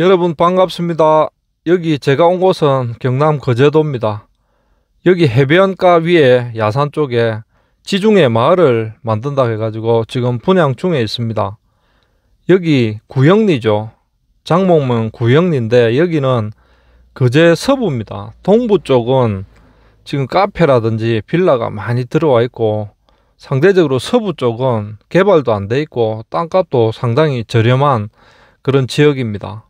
여러분 반갑습니다. 여기 제가 온 곳은 경남 거제도입니다. 여기 해변가 위에 야산 쪽에 지중해 마을을 만든다 해가지고 지금 분양 중에 있습니다. 여기 구영리죠. 장목문 구영리인데 여기는 거제 서부입니다. 동부 쪽은 지금 카페라든지 빌라가 많이 들어와 있고 상대적으로 서부 쪽은 개발도 안 돼 있고 땅값도 상당히 저렴한 그런 지역입니다.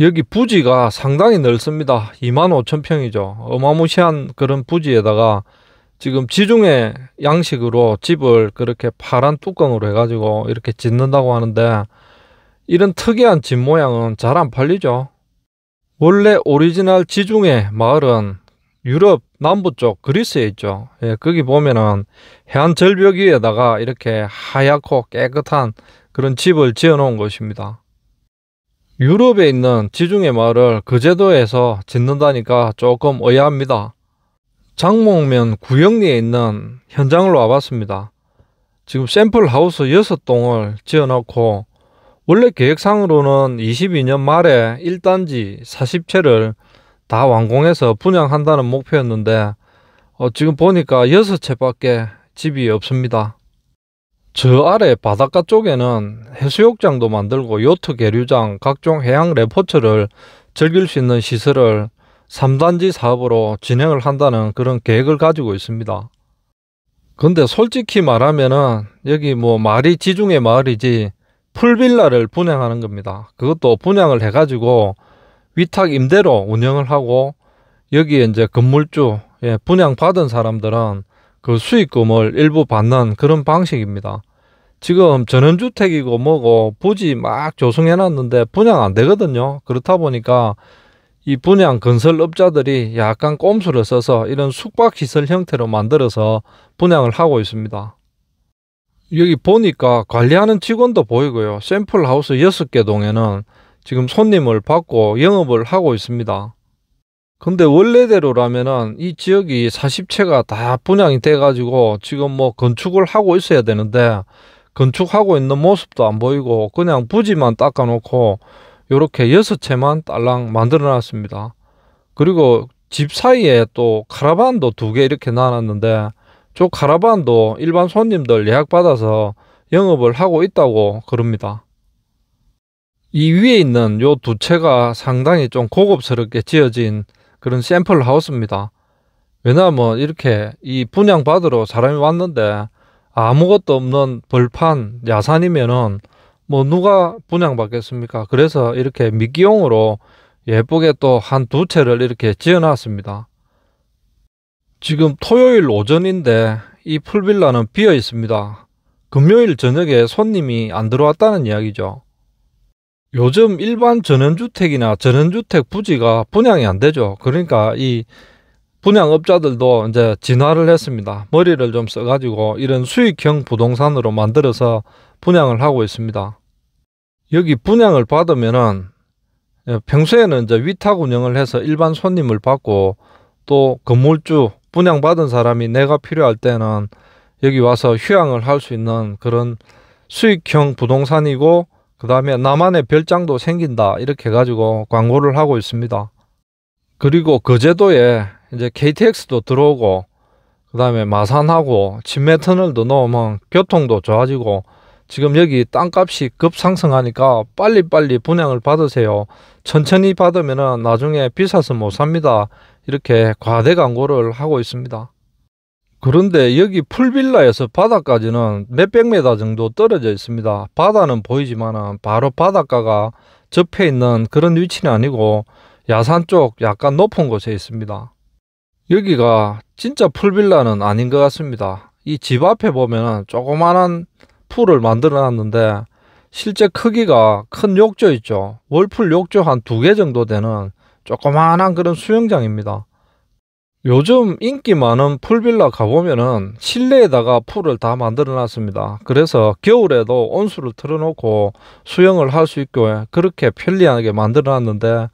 여기 부지가 상당히 넓습니다. 2만 5천 평이죠. 어마무시한 그런 부지에다가 지금 지중해 양식으로 집을 그렇게 파란 뚜껑으로 해가지고 이렇게 짓는다고 하는데 이런 특이한 집 모양은 잘 안 팔리죠. 원래 오리지널 지중해 마을은 유럽 남부 쪽 그리스에 있죠. 예, 거기 보면은 해안 절벽 위에다가 이렇게 하얗고 깨끗한 그런 집을 지어 놓은 것입니다. 유럽에 있는 지중해 마을을 그 제도에서 짓는다니까 조금 의아합니다. 장목면 구역리에 있는 현장을 와봤습니다. 지금 샘플 하우스 6동을 지어놓고 원래 계획상으로는 22년 말에 1단지 40채를 다 완공해서 분양한다는 목표였는데 어 지금 보니까 6채밖에 집이 없습니다. 저 아래 바닷가 쪽에는 해수욕장도 만들고 요트 계류장, 각종 해양 레포츠를 즐길 수 있는 시설을 3단지 사업으로 진행을 한다는 그런 계획을 가지고 있습니다. 근데 솔직히 말하면은 여기 뭐 말이 지중해 마을이지 풀빌라를 분양하는 겁니다. 그것도 분양을 해가지고 위탁 임대로 운영을 하고 여기에 이제 건물주, 예, 분양받은 사람들은 그 수익금을 일부 받는 그런 방식입니다. 지금 전원주택이고 뭐고 부지 막 조성해 놨는데 분양 안 되거든요. 그렇다 보니까 이 분양 건설업자들이 약간 꼼수를 써서 이런 숙박시설 형태로 만들어서 분양을 하고 있습니다. 여기 보니까 관리하는 직원도 보이고요. 샘플하우스 6개 동에는 지금 손님을 받고 영업을 하고 있습니다. 근데 원래대로라면은 이 지역이 40채가 다 분양이 돼가지고 지금 뭐 건축을 하고 있어야 되는데 건축하고 있는 모습도 안 보이고 그냥 부지만 닦아놓고 이렇게 6 채만 딸랑 만들어 놨습니다. 그리고 집 사이에 또 카라반도 두 개 이렇게 놔놨는데 저 카라반도 일반 손님들 예약받아서 영업을 하고 있다고 그럽니다. 이 위에 있는 요 두 채가 상당히 좀 고급스럽게 지어진 그런 샘플 하우스입니다. 왜냐하면 뭐, 이렇게 이 분양 받으러 사람이 왔는데 아무것도 없는 벌판 야산이면은 뭐 누가 분양 받겠습니까? 그래서 이렇게 미끼용으로 예쁘게 또 한 두 채를 이렇게 지어놨습니다. 지금 토요일 오전인데 이 풀빌라는 비어 있습니다. 금요일 저녁에 손님이 안 들어왔다는 이야기죠. 요즘 일반 전원주택이나 전원주택 부지가 분양이 안 되죠. 그러니까 이 분양업자들도 이제 진화를 했습니다. 머리를 좀 써가지고 이런 수익형 부동산으로 만들어서 분양을 하고 있습니다. 여기 분양을 받으면은 예, 평소에는 이제 위탁 운영을 해서 일반 손님을 받고 또 건물주 분양받은 사람이 내가 필요할 때는 여기 와서 휴양을 할 수 있는 그런 수익형 부동산이고 그 다음에 나만의 별장도 생긴다 이렇게 가지고 광고를 하고 있습니다. 그리고 그 제도에 이제 KTX도 들어오고 그 다음에 마산하고 진매터널도 넣으면 교통도 좋아지고 지금 여기 땅값이 급상승하니까 빨리빨리 분양을 받으세요. 천천히 받으면 나중에 비싸서 못 삽니다. 이렇게 과대 광고를 하고 있습니다. 그런데 여기 풀빌라에서 바다까지는 몇백 메다 정도 떨어져 있습니다. 바다는 보이지만 바로 바닷가가 접해 있는 그런 위치는 아니고 야산 쪽 약간 높은 곳에 있습니다. 여기가 진짜 풀빌라는 아닌 것 같습니다. 이 집 앞에 보면 조그마한 풀을 만들어 놨는데 실제 크기가 큰 욕조 있죠. 월풀 욕조 한 두 개 정도 되는 조그마한 그런 수영장입니다. 요즘 인기 많은 풀빌라 가보면은 실내에다가 풀을 다 만들어 놨습니다. 그래서 겨울에도 온수를 틀어놓고 수영을 할 수 있게 그렇게 편리하게 만들어 놨는데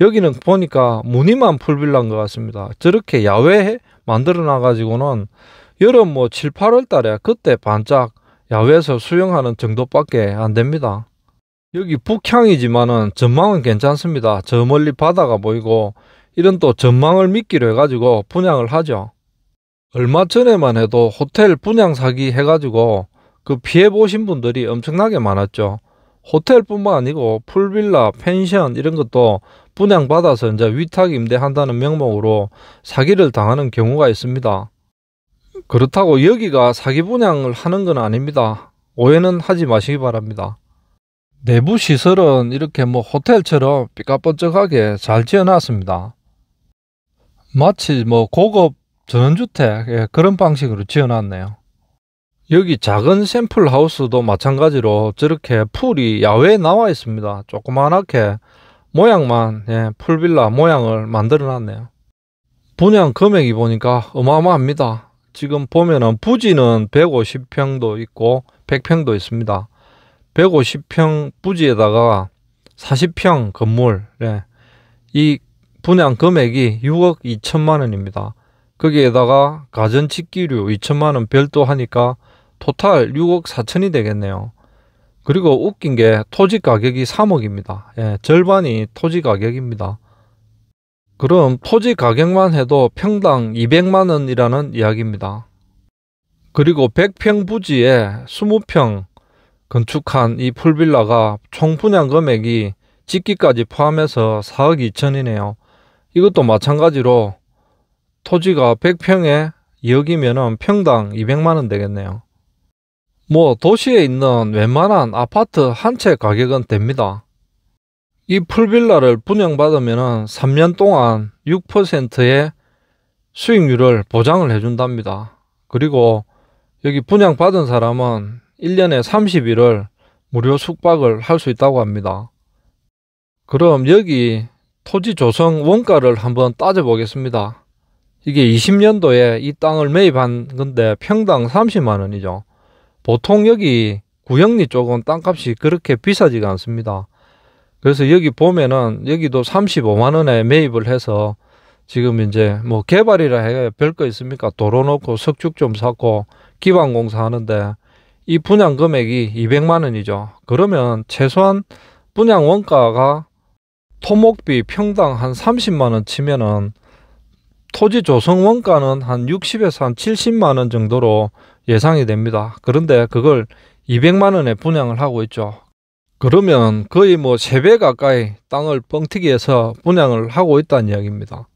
여기는 보니까 무늬만 풀빌라인 것 같습니다. 저렇게 야외에 만들어 놔가지고는 여름 뭐 7, 8월 달에 그때 반짝 야외에서 수영하는 정도밖에 안 됩니다. 여기 북향이지만은 전망은 괜찮습니다. 저 멀리 바다가 보이고 이런 또 전망을 믿기로 해가지고 분양을 하죠. 얼마 전에만 해도 호텔 분양 사기 해가지고 그 피해 보신 분들이 엄청나게 많았죠. 호텔뿐만 아니고 풀빌라, 펜션 이런 것도 분양받아서 이제 위탁 임대한다는 명목으로 사기를 당하는 경우가 있습니다. 그렇다고 여기가 사기 분양을 하는 건 아닙니다. 오해는 하지 마시기 바랍니다. 내부 시설은 이렇게 뭐 호텔처럼 삐까뻔쩍하게 잘 지어놨습니다. 마치 뭐 고급 전원주택 예, 그런 방식으로 지어놨네요. 여기 작은 샘플 하우스도 마찬가지로 저렇게 풀이 야외에 나와 있습니다. 조그만하게 모양만 예, 풀빌라 모양을 만들어 놨네요. 분양 금액이 보니까 어마어마합니다. 지금 보면은 부지는 150평도 있고 100평도 있습니다. 150평 부지에다가 40평 건물 예. 이 분양 금액이 6억 2천만 원입니다. 거기에다가 가전치기류 2천만 원 별도 하니까 토탈 6억 4천이 되겠네요. 그리고 웃긴 게 토지 가격이 3억입니다. 예, 절반이 토지 가격입니다. 그럼 토지 가격만 해도 평당 200만 원이라는 이야기입니다. 그리고 100평 부지에 20평 건축한 이 풀빌라가 총 분양 금액이 짓기까지 포함해서 4억 2천이네요. 이것도 마찬가지로 토지가 100평에 2억이면 평당 200만원 되겠네요. 뭐 도시에 있는 웬만한 아파트 한 채 가격은 됩니다. 이 풀빌라를 분양받으면 3년 동안 6%의 수익률을 보장을 해준답니다. 그리고 여기 분양받은 사람은 1년에 30일을 무료 숙박을 할 수 있다고 합니다. 그럼 여기 토지 조성 원가를 한번 따져보겠습니다. 이게 20년도에 이 땅을 매입한 건데 평당 30만 원이죠. 보통 여기 구역리 쪽은 땅값이 그렇게 비싸지가 않습니다. 그래서 여기 보면은 여기도 35만 원에 매입을 해서 지금 이제 뭐 개발이라 해야 별거 있습니까? 도로 놓고 석축 좀 사고 기반 공사 하는데 이 분양 금액이 200만 원이죠. 그러면 최소한 분양 원가가 토목비 평당 한 30만 원 치면은 토지 조성 원가는 한 60에서 한 70만 원 정도로 예상이 됩니다. 그런데 그걸 200만 원에 분양을 하고 있죠. 그러면 거의 뭐 3배 가까이 땅을 뻥튀기해서 분양을 하고 있다는 이야기입니다.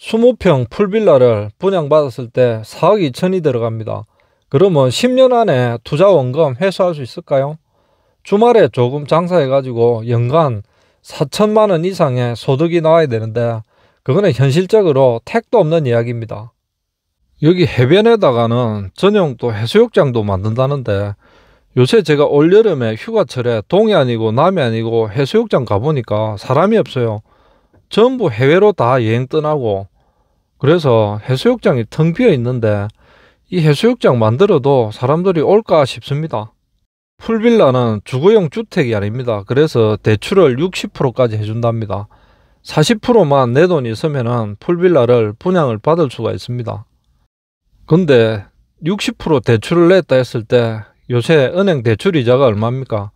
20평 풀빌라를 분양받았을 때 4억 2천이 들어갑니다. 그러면 10년 안에 투자 원금 회수할 수 있을까요? 주말에 조금 장사해가지고 연간 4천만 원 이상의 소득이 나와야 되는데 그거는 현실적으로 택도 없는 이야기입니다. 여기 해변에다가는 전용 또 해수욕장도 만든다는데 요새 제가 올여름에 휴가철에 동해 아니고 남해 아니고 해수욕장 가보니까 사람이 없어요. 전부 해외로 다 여행 떠나고 그래서 해수욕장이 텅 비어 있는데 이 해수욕장 만들어도 사람들이 올까 싶습니다. 풀빌라는 주거용 주택이 아닙니다. 그래서 대출을 60%까지 해준답니다. 40%만 내 돈이 있으면 풀빌라를 분양을 받을 수가 있습니다. 근데 60% 대출을 냈다 했을 때 요새 은행 대출 이자가 얼마입니까?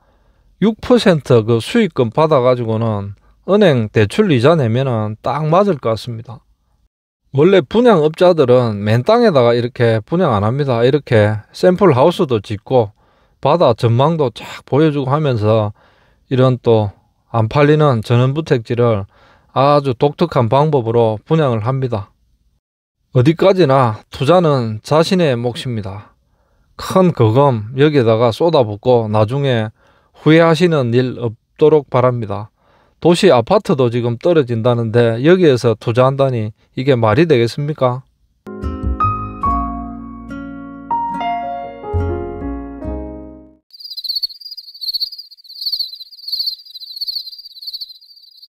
6%그 수익금 받아가지고는 은행 대출 이자 내면은 딱 맞을 것 같습니다. 원래 분양업자들은 맨 땅에다가 이렇게 분양 안 합니다. 이렇게 샘플 하우스도 짓고 바다 전망도 쫙 보여주고 하면서 이런 또 안 팔리는 전원부택지를 아주 독특한 방법으로 분양을 합니다. 어디까지나 투자는 자신의 몫입니다. 큰 거금 여기에다가 쏟아붓고 나중에 후회하시는 일 없도록 바랍니다. 도시 아파트도 지금 떨어진다는데 여기에서 투자한다니 이게 말이 되겠습니까?